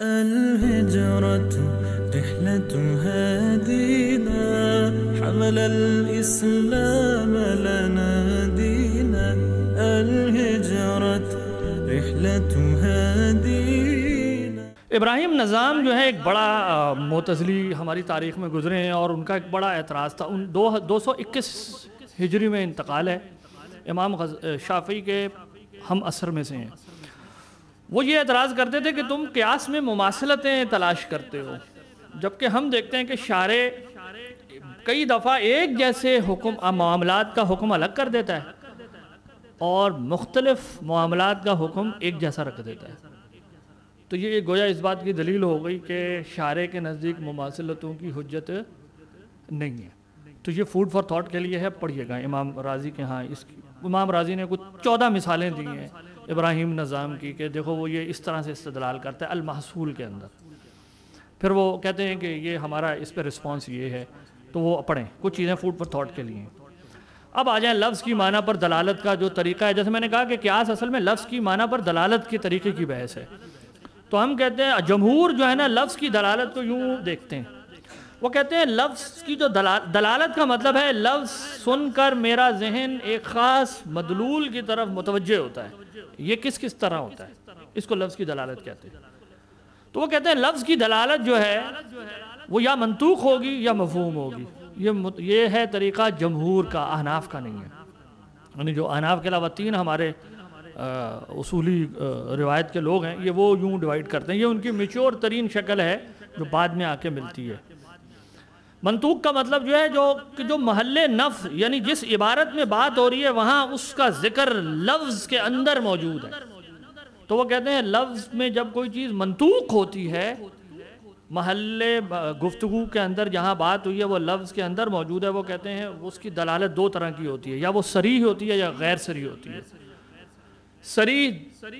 الهجرة رحلة هادينا حمل الإسلام لنا دينا الهجرة رحلة هادينا इब्राहिम निज़ाम जो है एक बड़ा मोतजली हमारी तारीख में गुजरे हैं और उनका एक बड़ा एतराज़ था उन दो दो सौ इक्कीस हिजरी में इंतकाल है इमाम शाफी के हम असर में से हैं वो ये एतराज़ करते थे कि तुम क्यास में मुमासलतें तलाश करते हो जबकि हम देखते हैं कि शारे कई दफ़ा एक जैसे हुक्म मामला का हुक्म अलग कर देता है और मुख्तलफ मामला का हुक्म एक जैसा रख देता है तो ये गोया इस बात की दलील हो गई कि शारे के नज़दीक मुमासलतों की हजत नहीं है तो ये फूड फॉर थाट के लिए है पढ़िएगा इमाम राजी के यहाँ इसकी इमाम राजी ने कुछ चौदह मिसालें दी हैं इब्राहिम नज़ाम की कि देखो वो ये इस तरह से इस्तलाल करता है अलमहसूल के अंदर फिर वो कहते हैं कि ये हमारा इस पर रिस्पॉन्स ये है तो वो पढ़ें कुछ चीज़ें फूड फॉर थाट के लिए अब आ जाए लफ्ज़ की माना पर दलालत का जो तरीका है जैसे मैंने कहा कि क्यास असल में लफ्ज़ की माना पर दलालत के तरीके की बहस है तो हम कहते हैं जमहूर जो है ना लफ्ज़ की दलालत को यूँ देखते हैं वो कहते हैं लफ्ज़ की जो दला, दलालत का मतलब है लफ्ज़ सुनकर मेरा जहन एक ख़ास मदलूल की तरफ मुतवजह होता है ये किस किस तरह होता है इसको लफ्ज़ की दलालत कहते हैं तो वो कहते हैं लफ्ज़ की दलालत जो है वो या मनतूक होगी या मफहूम होगी ये ये है तरीक़ा जमहूर का अहनाफ का नहीं है यानी जो अहनाफ के अलावा तीन हमारे उसूली रिवायत के लोग हैं ये वो यूँ डिवाइड करते हैं ये उनकी मेच्योर तरीन शक्ल है जो बाद में आके मिलती है मंतूक का मतलब जो है जो कि जो महल नफ यानी जिस इबारत में बात हो रही है वहाँ उसका जिक्र लफ्ज़ के अंदर मौजूद है तो वो कहते हैं लफ्ज़ में जब कोई चीज़ मंतूक होती है महल गुफ्तु के अंदर जहाँ बात हुई है वो लफ्ज़ के अंदर मौजूद है वो कहते हैं उसकी दलालत दो तरह की होती है या वो सरी होती है या गैर सरी होती है सरी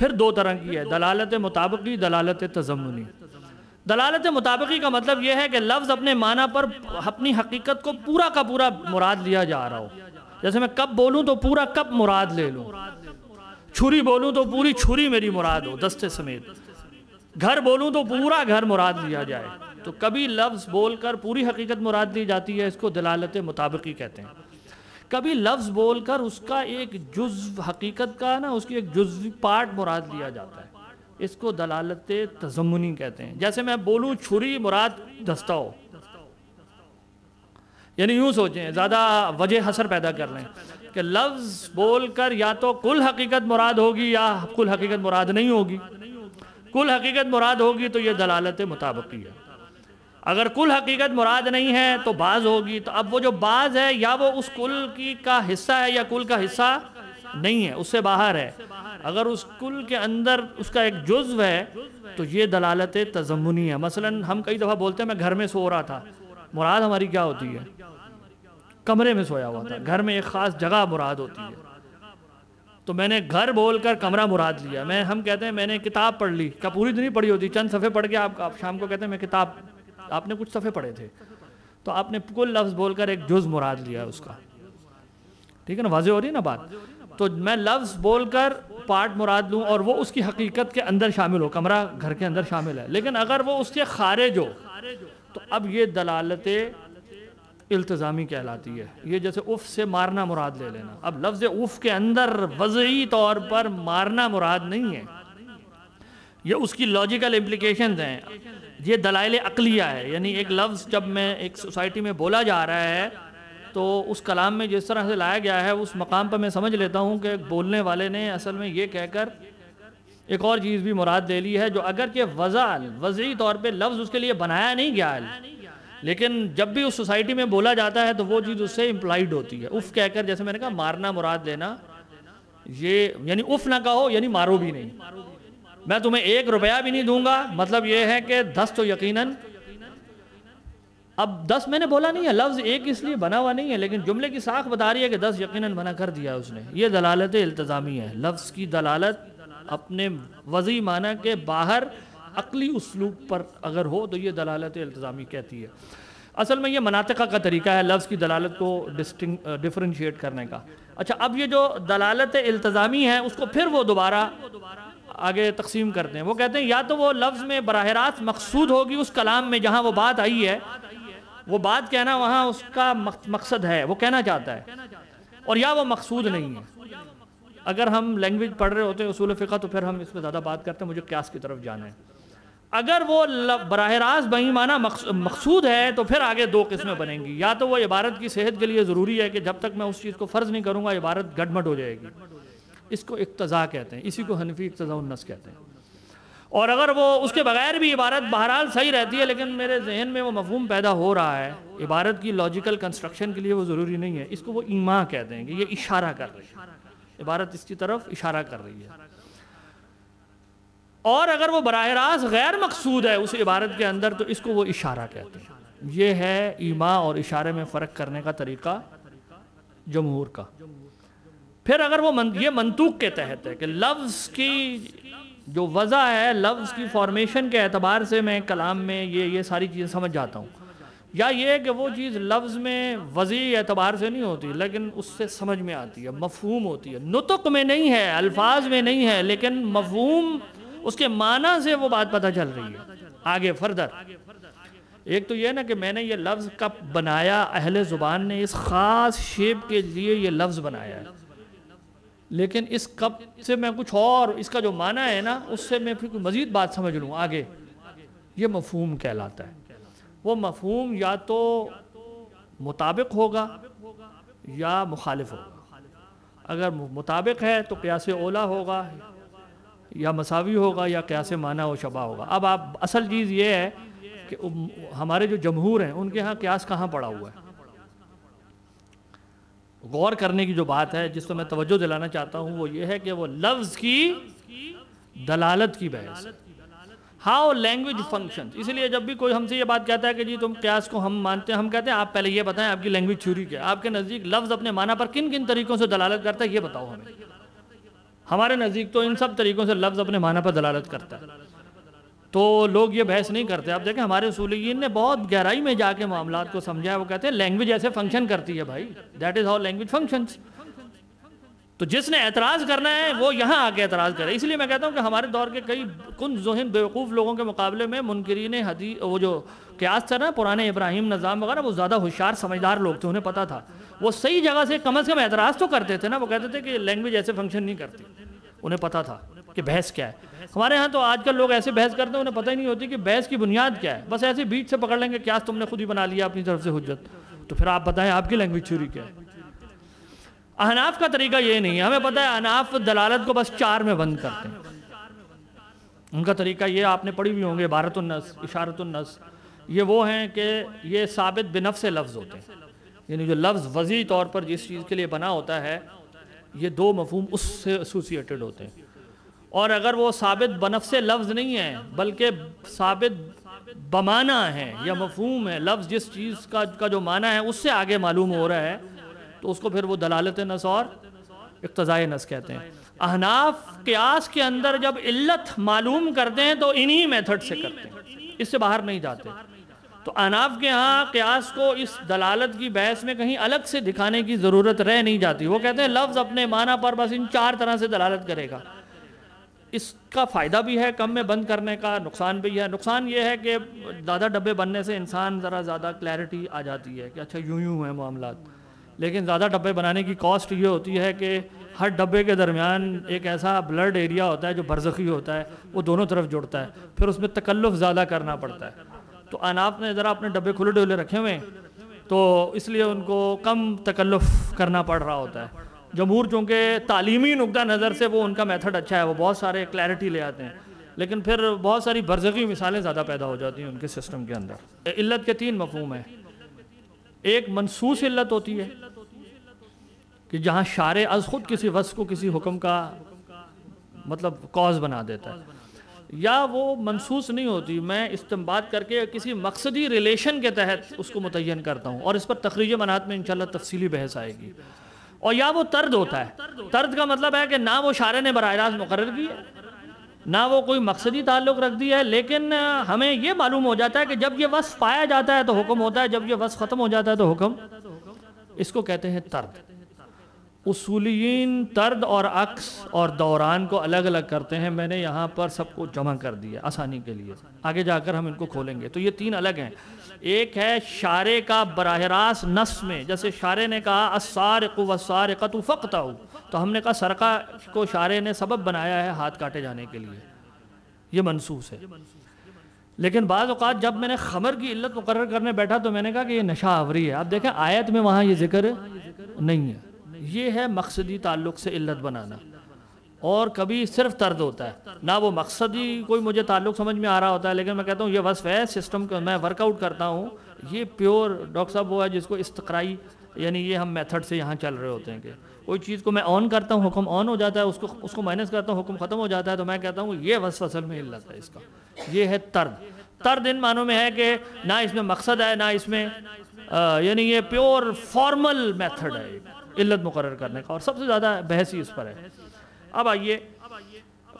फिर दो तरह की है दलालत मुताबकी दलालत तजमनी दलालत मुताबिकी का मतलब यह है कि लफ्ज़ अपने माना पर अपनी हकीकत को पूरा का पूरा मुराद लिया जा रहा हो जैसे मैं कब बोलूँ तो पूरा कब मुराद ले लूँ छुरी बोलूँ तो पूरी छुरी मेरी मुराद हो दस्ते समेत घर बोलूँ तो पूरा घर मुराद लिया जाए तो कभी लफ्ज़ बोल कर पूरी हकीकत मुराद ली जाती है इसको दलालत मुताबिकी कहते हैं कभी लफ्ज़ बोल कर उसका एक जुज्व हकीकत का ना उसकी एक जुज्वी पार्ट मुराद लिया जाता है इसको दलालत तजमुनी कहते हैं जैसे मैं बोलूँ छुरी मुराद दस्ता हो यानी यूं सोचें ज़्यादा वजह हसर पैदा कर लें कि लफ्ज़ बोल कर या तो कुल हकीकत मुराद होगी या कुल हकीकत मुराद नहीं होगी कुल हकीकत मुराद होगी तो ये दलालत मुताबकी है अगर कुल हकीकत मुराद नहीं है तो बाज होगी तो अब वो जो बाज है या वो उस कुल की का हिस्सा है या कुल का हिस्सा नहीं है उससे बाहर है अगर उस कुल के अंदर उसका एक जुज्व है तो ये दलालत तजमुनी है मसलन हम कई दफ़ा बोलते हैं मैं घर में सो रहा था मुराद हमारी क्या होती है कमरे में सोया हुआ था घर में एक ख़ास जगह मुराद होती है तो मैंने घर बोल कर कमरा मुराद लिया मैं हम कहते हैं मैंने किताब पढ़ ली क्या पूरी दिन ही पढ़ी होती चंद सफ़े पढ़ के आप, आप शाम को कहते हैं मैं किताब आपने कुछ सफ़े पढ़े थे तो आपने कुल लफ्ज़ बोलकर एक जुज़ मुराद लिया उसका ठीक है ना वाजे हो रही है ना बात तो मैं लफ्ज़ बोलकर पार्ट मुराद लूँ और वो उसकी हकीकत के अंदर शामिल हो कमरा घर के अंदर शामिल है लेकिन अगर वो उसके खारिज हो तो अब ये दलालत इल्तज़ामी कहलाती है ये जैसे उफ़ से मारना मुराद ले लेना अब लफ्ज़ उफ़ के अंदर वजही तौर पर मारना मुराद नहीं है ये उसकी लॉजिकल इम्प्लिकेशन हैं ये दलाइल अकलिया है यानी एक लफ्ज़ जब मैं एक सोसाइटी में बोला जा रहा है तो उस कलाम में जिस तरह से लाया गया है उस मकाम पर मैं समझ लेता हूँ कि बोलने वाले ने असल में ये कहकर एक और चीज़ भी मुराद ले ली है जो अगर के वज़ा वज़ी तौर पर लफ्ज़ उसके लिए बनाया नहीं गया है लेकिन जब भी उस सोसाइटी में बोला जाता है तो वो चीज़ उससे इम्प्लाइड होती है उफ़ कहकर जैसे मैंने कहा मारना मुराद लेना ये यानी उफ़ ना कहो यानी मारो भी नहीं मैं तुम्हें एक रुपया भी नहीं दूंगा मतलब ये है कि दस तो यकीनन अब दस मैंने बोला नहीं है लफ्ज़ एक इसलिए बना हुआ नहीं है लेकिन जुमले की साख बता रही है कि दस यकीनन बना कर दिया उसने ये दलालत इल्तज़ामी है लफ्ज़ की दलालत अपने वजी माना के बाहर अकली उसलूब पर अगर हो तो ये दलालत इल्तज़ामी कहती है असल में ये मनातका का तरीका है लफ्ज़ की दलालत को डिस्टिंग डिफ्रेंशिएट करने का अच्छा अब ये जो दलालत इल्तज़ामी है उसको फिर वो दोबारा आगे तकसीम करते हैं वो कहते हैं या तो वो लफ्ज़ में बरह रास्त मकसूद होगी उस कलाम में जहाँ वो बात आई है वो बात कहना वहाँ उसका मकसद है वो कहना चाहता है और या वो मकसूद नहीं है अगर हम लैंग्वेज पढ़ रहे होते हैं उसूल फ़िका तो फिर हम इस पर ज़्यादा बात करते हैं मुझे क्यास की तरफ जाना है अगर वो बरह रास्त बही माना मकसूद है तो फिर आगे दो किस्में बनेंगी या तो वो इबारत की सेहत के लिए ज़रूरी है कि जब तक मैं उस चीज़ को फ़र्ज़ नहीं करूँगा इबारत गडमट हो जाएगी इसको इकतज़ा कहते हैं इसी को हनफी इकतज़ा उन्नस कहते हैं और अगर वो उसके बगैर भी इबारत बहरहाल सही रहती है लेकिन मेरे जहन में वो मफहूम पैदा हो रहा है इबारत की लॉजिकल कंस्ट्रक्शन के लिए वो ज़रूरी नहीं है इसको वो ईमा कह देंगे ये इशारा कर रही है इबारत इसकी तरफ इशारा कर रही है और अगर वो बरह रास्त गैर मकसूद है उस इबारत के अंदर तो इसको वो इशारा कहते हैं ये है ईमा और इशारे में फ़र्क करने का तरीका जमहूर का फिर अगर वो मन, ये मंतूक के तहत है कि लफ्ज़ की जो वज़ा है लफ्ज़ की फॉर्मेशन के एतबार से मैं कलाम में ये ये सारी चीज़ें समझ जाता हूँ या ये कि वो चीज़ लफ्ज़ में वज़ी एतबार से नहीं होती लेकिन उससे समझ में आती है मफहूम होती है नुतक में नहीं है अल्फाज में नहीं है लेकिन मफहूम उसके माना से वो बात पता चल रही है आगे फर्दर एक तो ये ना कि मैंने ये लफ्ज़ कब बनाया अहले ज़ुबान ने इस ख़ास शेप के लिए ये लफ्ज़ बनाया है लेकिन इस कप से मैं कुछ और इसका जो माना है ना उससे मैं फिर मज़ीद बात समझ लूँ आगे ये मफहूम कहलाता है वो मफहूम या तो मुताबिक होगा या मुखालिफ होगा अगर मुताबिक है तो क्यास ओला होगा या मसावी होगा या क्यास माना व शबा होगा अब आप असल चीज़ ये है कि हमारे जो जमहूर हैं उनके यहाँ क्यास कहाँ पड़ा हुआ है गौर करने की जो बात है जिसको मैं तवज्जो दिलाना चाहता हूँ वो ये है कि वो लफ्ज़ की दलालत की बहस हाउ लैंग्वेज फंक्शन इसलिए जब भी कोई हमसे ये बात कहता है कि जी तुम क्यास को हम मानते हैं हम कहते हैं आप पहले ये बताएं आपकी लैंग्वेज थ्यूरी क्या आपके नज़दीक लफ्ज़ अपने माना पर किन किन तरीक़ों से दलालत करता है ये बताओ हमें हमारे नज़दीक तो इन सब तरीक़ों से लफ्ज़ अपने माना पर दलालत करता है तो लोग ये बहस नहीं करते आप देखें हमारे सूलियन ने बहुत गहराई में जाके मामला को समझाया वो कहते हैं लैंग्वेज ऐसे फंक्शन करती है भाई that is how language functions तो जिसने एतराज़ करना है वो यहाँ आके एतराज़ करे इसलिए मैं कहता हूँ कि हमारे दौर के कई कुन जहन बेवकूफ़ लोगों के मुकाबले में मुनकरीन हदी वो जो क्यास था ना पुराने इब्राहिम निज़ाम वगैरह वो ज़्यादा होशियार समझदार लोग थे उन्हें पता था वो सही जगह से कम अज़ कम एतराज़ तो करते थे ना वो कहते थे कि लैंग्वेज ऐसे फंक्शन नहीं करती उन्हें पता था कि बहस क्या है हमारे यहाँ तो आजकल लोग ऐसे बहस करते हैं उन्हें पता ही नहीं होती कि बहस की बुनियाद क्या है बस ऐसे बीच से पकड़ लेंगे क्या तुमने खुद ही बना लिया अपनी तरफ से हजत तो फिर आप बताएं आपकी लैंग्वेज चोरी क्या है अनाफ का तरीका ये नहीं है हमें पता है अनाफ दलालत को बस चार में बंद करते हैं उनका तरीका ये आपने पढ़ी भी होंगे इबारतुलनस इशारतुलनस ये वो हैं कि ये साबित बिनफ से लफ्ज़ होते हैं यानी जो लफ्ज़ वजी तौर पर जिस चीज़ के लिए बना होता है ये दो मफहम उससे एसोसिएटेड होते हैं और अगर वो साबित बनफ से लफ्ज़ नहीं है बल्कि साबित बमाना है या मफहूम है लफ्ज़ जिस चीज़ का का जो माना है उससे आगे मालूम हो रहा है तो उसको फिर वो दलालत नस और इकतजा नस कहते हैं अहनाफ क्यास के अंदर जब इल्लत मालूम करते हैं तो इन्हीं मेथड से करते हैं इससे बाहर नहीं जाते तो अनाफ के यहाँ क्यास को इस दलालत की बहस में कहीं अलग से दिखाने की ज़रूरत रह नहीं जाती वो कहते हैं लफ्ज़ अपने माना पर बस इन चार तरह से दलालत करेगा इसका फ़ायदा भी है कम में बंद करने का नुकसान भी है नुकसान ये है कि ज़्यादा डब्बे बनने से इंसान ज़रा ज़्यादा क्लैरिटी आ जाती है कि अच्छा यूँ यूँ है मामला लेकिन ज़्यादा डब्बे बनाने की कॉस्ट ये होती है कि हर डब्बे के दरमियान एक ऐसा ब्लड एरिया होता है जो बरसखी होता है वो दोनों तरफ जुड़ता है फिर उसमें तकल्लफ़ ज़्यादा करना पड़ता है तो अनाप ने ज़रा अपने डब्बे खुले डुले रखे हुए हैं तो इसलिए उनको कम तकल्लफ़ करना पड़ रहा होता है जमहूर चूँकि तालीमी नुक़ नज़र से वो उनका मेथड अच्छा है वो बहुत सारे क्लैरिटी ले आते हैं लेकिन फिर बहुत सारी बरसकी मिसालें ज़्यादा पैदा हो जाती हैं उनके सिस्टम के अंदर इल्लत के तीन मफहम हैं एक मनसूस इल्लत होती है कि जहाँ शार अज ख़ुद किसी वस को किसी हुक्म का मतलब कॉज बना देता है या वो मनसूस नहीं होती मैं इस्तेमाल करके किसी मकसदी रिलेशन के तहत उसको मुतन करता हूँ और इस पर तकरीज मनात में इन तफसीली बहस आएगी और या वो तर्द होता है तर्द का मतलब है कि ना वो शारे ने बर रास्त मुकर की है ना वो कोई मकसदी ताल्लुक़ रख दिया है लेकिन हमें ये मालूम हो जाता है कि जब ये वस पाया जाता है तो हुक्म होता है जब ये वस ख़त्म हो जाता है तो हुक्म इसको कहते हैं तर्द उसूलिन तर्द और अक्स और दौरान को अलग अलग करते हैं मैंने यहाँ पर सबको जमा कर दिया आसानी के लिए आगे जाकर हम इनको खोलेंगे तो ये तीन अलग हैं एक है शारे का बरह रास्त नस में जैसे शारे ने कहा असार वसार कतु फ़क्त तो हमने कहा सरका को शारे ने सबब बनाया है हाथ काटे जाने के लिए ये मनसूस है लेकिन बाज़ अवत जब मैंने खमर की इल्लत मुकर करने बैठा तो मैंने कहा कि ये नशा आवरी है आप देखें आयत में वहाँ ये जिक्र नहीं है ये है मकसदी ताल्लुक से इल्लत बनाना और कभी सिर्फ तर्द होता है ना वो मकसद ही कोई मुझे ताल्लुक समझ में आ रहा होता है लेकिन मैं कहता हूँ ये वसफ़ है सिस्टम का मैं वर्कआउट करता हूँ ये प्योर डॉक्टर साहब वो है जिसको इस्तकराई यानी ये हम मेथड से यहाँ चल रहे होते हैं कि कोई चीज़ को मैं ऑन करता हूँ हुक्म ऑन हो जाता है उसको उसको माइनस करता हूँ हुक्म ख़त्म हो जाता है तो मैं कहता हूँ ये वस असल में इल्लत है इसका ये है तर्द तर्द इन मानों में है कि ना इसमें मकसद है ना इसमें यानी ये प्योर फॉर्मल मेथड है इल्लत मुकर करने का और सबसे ज़्यादा बहस ही इस पर है अब आइए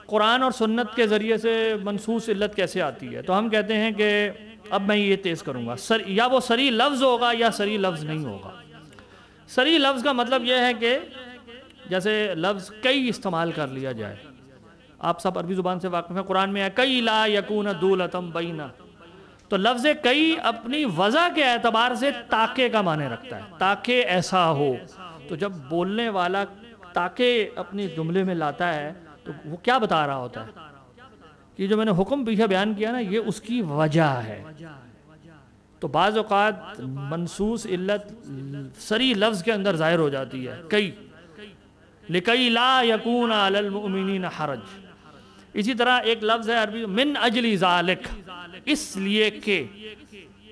कुरान और सुन्नत के ज़रिए से मनसूस इल्लत कैसे आती है तो हम कहते हैं कि अब मैं ये तेज़ करूँगा सर या वो सरी लफ्ज़ होगा या सरी लफ्ज़ नहीं होगा सरी लफ्ज़ का मतलब यह है कि जैसे लफ्ज़ कई इस्तेमाल कर लिया जाए आप सब अरबी ज़ुबान से वाकफ हैं कुरान में है कई ला यकून दूलतम बीना तो लफ्ज़ कई अपनी वजह के एतबार से ताके का माने रखता है ताके ऐसा हो तो जब बोलने वाला ताके अपने जुमले में लाता है तो वो क्या बता रहा होता है कि जो मैंने हुक्म पीछे बयान किया ना ये उसकी वजह है तो बाज़ अवत मनसूस इल्लत सरी लफ्ज़ के अंदर ज़ाहिर हो जाती है कई लिकई ला यकून अलमिन हरज इसी तरह एक लफ्ज़ है अरबी मिन अजली जालिक इसलिए के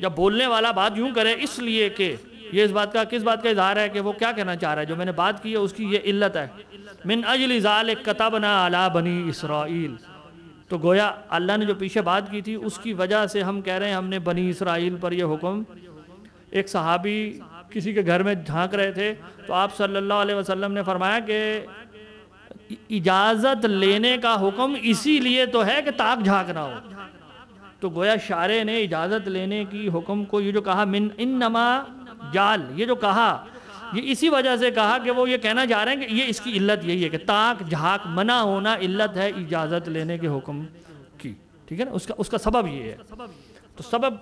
जब बोलने वाला बात यूं करे इसलिए के ये इस बात का किस बात का इजहार है कि वो क्या कहना चाह रहा है जो मैंने बात की है उसकी ये इल्लत है मिन अजल ज़ाल कतबना आला बनी इसराइल तो गोया अल्लाह ने जो पीछे बात की थी उसकी वजह से हम कह रहे हैं हमने बनी इसराइल पर यह हुक्म एक सहाबी किसी के घर में झांक रहे थे तो आप सल्लल्लाहु अलैहि वसल्लम ने फरमाया कि इजाज़त लेने का हुक्म इसीलिए तो है कि ताक ना हो तो गोया शारे ने इजाज़त लेने की हुक्म को ये जो कहा मिन इन नमा जाल ये जो कहा ये इसी वजह से कहा कि वो ये कहना चाह रहे हैं कि ये इसकी इल्लत यही है कि ताक झाक मना होना इल्लत है इजाज़त लेने के हुक्म की ठीक है ना उसका उसका सबब ये है तो सबब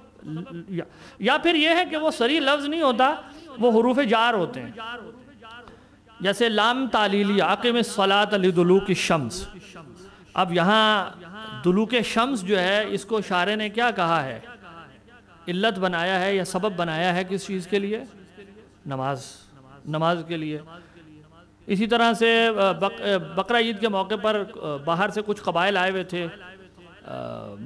या, या फिर ये है कि वो सरी लफ्ज़ नहीं होता वो हरूफ जार होते हैं जैसे लाम तालीली आके में सलात दुलू की शम्स अब यहाँ दुलू के शम्स जो है इसको शारे ने क्या कहा है इल्लत बनाया है या सबब बनाया है किस चीज़ के लिए नमाज नमाज के लिए इसी तरह से बक, बकरा ईद के मौके पर बाहर से कुछ कबाइल आए हुए थे आ,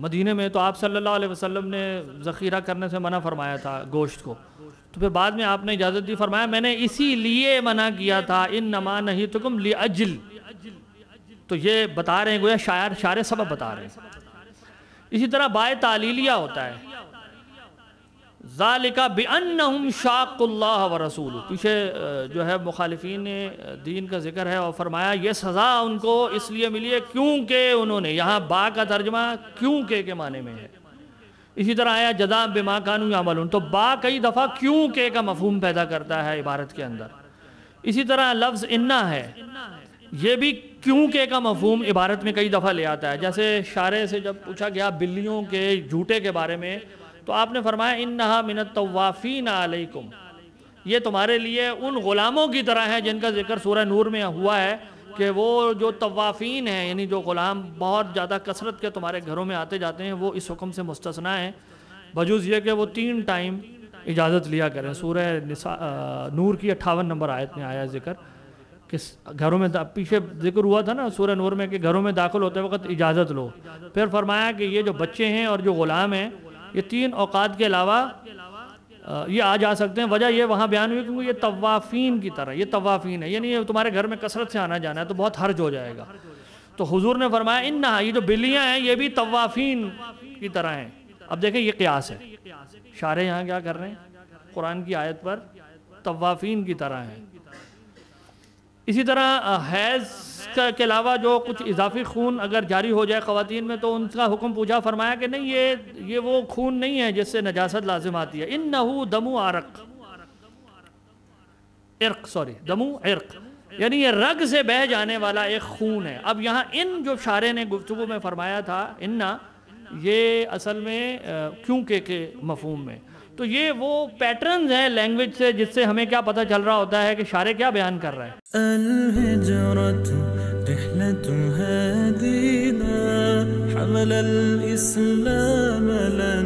मदीने में तो आप सल्लल्लाहु अलैहि वसल्लम ने ज़ख़ीरा करने से मना फरमाया था गोश्त को तो फिर बाद में आपने इजाज़त दी फरमाया मैंने इसी लिए मना किया था इन नमा नहीं तो तुम अजल तो ये बता रहे हैं गोया शायर शार सबब बता रहे हैं इसी तरह बाय तालीलिया होता है ज़ालिका बेअन शाकुल्ला व रसूल पीछे जो है मुखालफी ने दीन का जिक्र है और फरमाया ये सज़ा उनको इसलिए मिली है क्योंकि उन्होंने यहाँ बा का तर्जमा क्यों के माने में है इसी तरह आया जदा बेमा कानू अमल तो बा कई दफ़ा क्यों के का मफहम पैदा करता है इबारत के अंदर इसी तरह लफ्ज़ इन्ना है ये भी क्यों के का मफहम इबारत में कई दफ़ा ले आता है जैसे शारे से जब पूछा गया बिल्लियों के झूठे के बारे में तो आपने फरमाया इन नहा मिनत तवाफ़ीन आलकुम ये तुम्हारे लिए उन ग़ुलामों की तरह है जिनका जिक्र सूर नूर में हुआ है कि वो जो तवाफ़ीन हैं यानी जो ग़ुलाम बहुत ज़्यादा कसरत के तुम्हारे घरों में आते जाते हैं वो इस हुक्म से मुस्तना है बजूज ये कि वो तीन टाइम इजाज़त लिया करें सूर्य नूर की अट्ठावन नंबर आयत में आया जिक्र किस घरों में पीछे जिक्र हुआ था ना सूर्य नूर में कि घरों में दाखिल होते वक्त इजाज़त लो फिर फरमाया कि ये जो बच्चे हैं और जो ग़ुलाम हैं ये तीन औकात के अलावा ये आ जा सकते हैं वजह ये वहाँ बयान हुई क्योंकि ये तवाफ़ीन की तरह ये तवाफ़ीन है यानी ये तुम्हारे घर में कसरत से आना जाना है तो बहुत हर्ज हो जाएगा तो हुजूर ने फरमाया इन ना ये जो बिल्लियाँ हैं ये भी तवाफ़ीन की तरह हैं अब देखें ये क्यास है शारे यहाँ क्या कर रहे हैं कुरान की आयत पर तवाफ़ीन की तरह हैं इसी तरह हैज़ के अलावा जो कुछ इजाफी खून अगर जारी हो जाए ख़वान में तो उनका हुक्म पूछा फरमाया कि नहीं ये ये वो खून नहीं है जिससे नजासत लाजिम आती है इन नहू दमो आरक इर्क सॉरी दमो इर्क यानी ये रग से बह जाने वाला एक खून है अब यहाँ इन जो शारे ने गुफ्तु में फरमाया था इन्ना ये असल में क्योंकि के मफहम में तो ये वो पैटर्न है लैंग्वेज से जिससे हमें क्या पता चल रहा होता है कि शारे क्या बयान कर रहा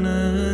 है